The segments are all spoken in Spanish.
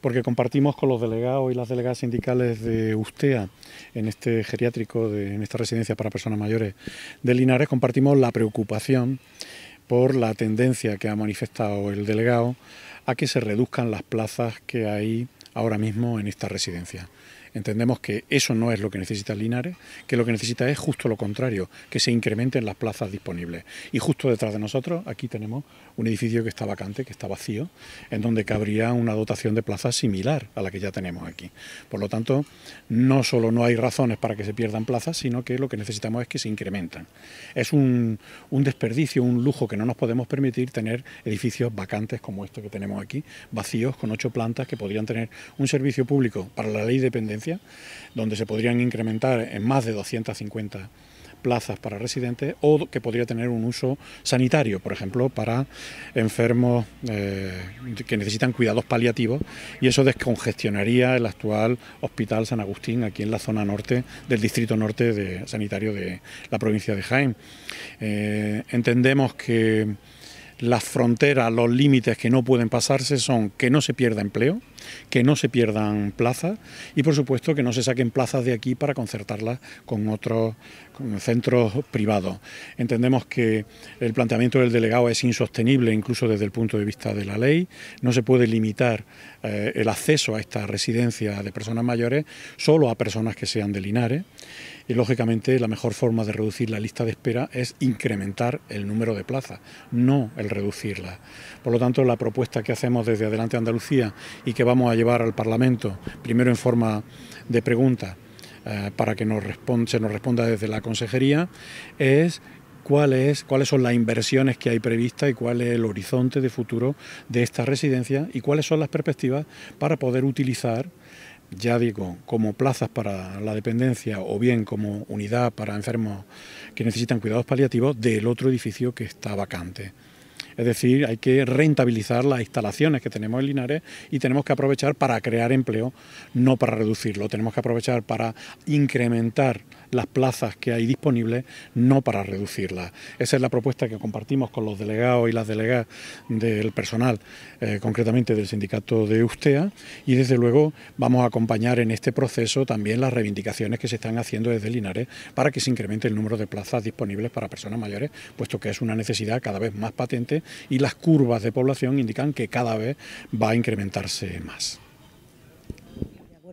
porque compartimos con los delegados y las delegadas sindicales de USTEA en este geriátrico, en esta residencia para personas mayores de Linares, compartimos la preocupación por la tendencia que ha manifestado el delegado a que se reduzcan las plazas que hay ahora mismo en esta residencia. Entendemos que eso no es lo que necesita Linares, que lo que necesita es justo lo contrario, que se incrementen las plazas disponibles. Y justo detrás de nosotros, aquí tenemos un edificio que está vacante, que está vacío, en donde cabría una dotación de plazas similar a la que ya tenemos aquí. Por lo tanto, no solo no hay razones para que se pierdan plazas, sino que lo que necesitamos es que se incrementen. Es un, desperdicio, un lujo que no nos podemos permitir tener edificios vacantes como este que tenemos aquí, vacíos, con ocho plantas, que podrían tener un servicio público para la ley de dependencia donde se podrían incrementar en más de 250 plazas para residentes o que podría tener un uso sanitario, por ejemplo, para enfermos eh, que necesitan cuidados paliativos y eso descongestionaría el actual Hospital San Agustín aquí en la zona norte del distrito norte de, sanitario de la provincia de Jaén. Eh, entendemos que las fronteras, los límites que no pueden pasarse son que no se pierda empleo, que no se pierdan plazas y por supuesto que no se saquen plazas de aquí para concertarlas con otros centros privados. Entendemos que el planteamiento del delegado es insostenible incluso desde el punto de vista de la ley, no se puede limitar eh, el acceso a esta residencia de personas mayores solo a personas que sean de Linares. Y lógicamente la mejor forma de reducir la lista de espera es incrementar el número de plazas, no el reducirla. Por lo tanto, la propuesta que hacemos desde Adelante Andalucía y que vamos a llevar al Parlamento, primero en forma de pregunta, eh, para que se nos responda desde la consejería, es es, cuáles son las inversiones que hay previstas y cuál es el horizonte de futuro de esta residencia y cuáles son las perspectivas para poder utilizar ya digo, como plazas para la dependencia o bien como unidad para enfermos que necesitan cuidados paliativos del otro edificio que está vacante. Es decir, hay que rentabilizar las instalaciones que tenemos en Linares y tenemos que aprovechar para crear empleo, no para reducirlo. Tenemos que aprovechar para incrementar las plazas que hay disponibles, no para reducirlas. Esa es la propuesta que compartimos con los delegados y las delegadas del personal, eh, concretamente del sindicato de Ustea, y desde luego vamos a acompañar en este proceso también las reivindicaciones que se están haciendo desde Linares para que se incremente el número de plazas disponibles para personas mayores, puesto que es una necesidad cada vez más patente y las curvas de población indican que cada vez va a incrementarse más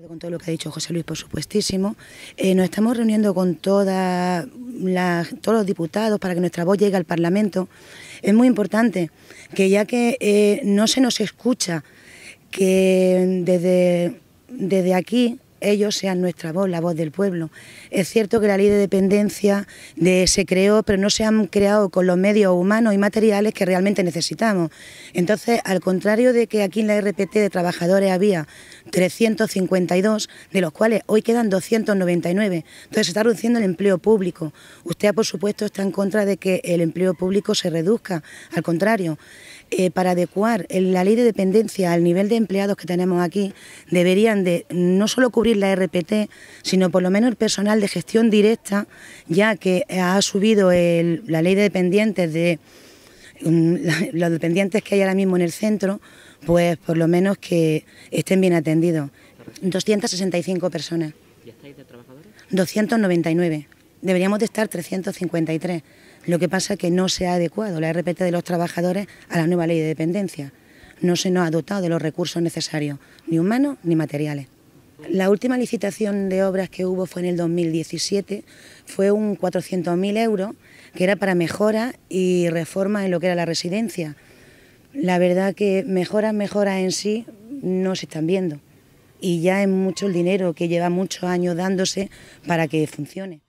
con todo lo que ha dicho José Luis, por supuestísimo. Eh, nos estamos reuniendo con todas las, todos los diputados para que nuestra voz llegue al Parlamento. Es muy importante que ya que eh, no se nos escucha, que desde, desde aquí ellos sean nuestra voz, la voz del pueblo. Es cierto que la ley de dependencia se creó, pero no se han creado con los medios humanos y materiales que realmente necesitamos. Entonces, al contrario de que aquí en la RPT de trabajadores había 352, de los cuales hoy quedan 299, entonces se está reduciendo el empleo público. Usted, por supuesto, está en contra de que el empleo público se reduzca, al contrario. Eh, para adecuar la ley de dependencia al nivel de empleados que tenemos aquí, deberían de no solo cubrir la RPT, sino por lo menos el personal de gestión directa, ya que eh, ha subido la ley de dependientes de mm, los dependientes que hay ahora mismo en el centro, pues por lo menos que estén bien atendidos. 265 personas. ¿Y estáis de trabajadores? 299. Deberíamos de estar 353. Lo que pasa es que no se ha adecuado la RPT de los trabajadores a la nueva ley de dependencia no se nos ha dotado de los recursos necesarios, ni humanos ni materiales. La última licitación de obras que hubo fue en el 2017, fue un 400.000 euros que era para mejora y reforma en lo que era la residencia. La verdad que mejoras, mejoras en sí no se están viendo y ya es mucho el dinero que lleva muchos años dándose para que funcione.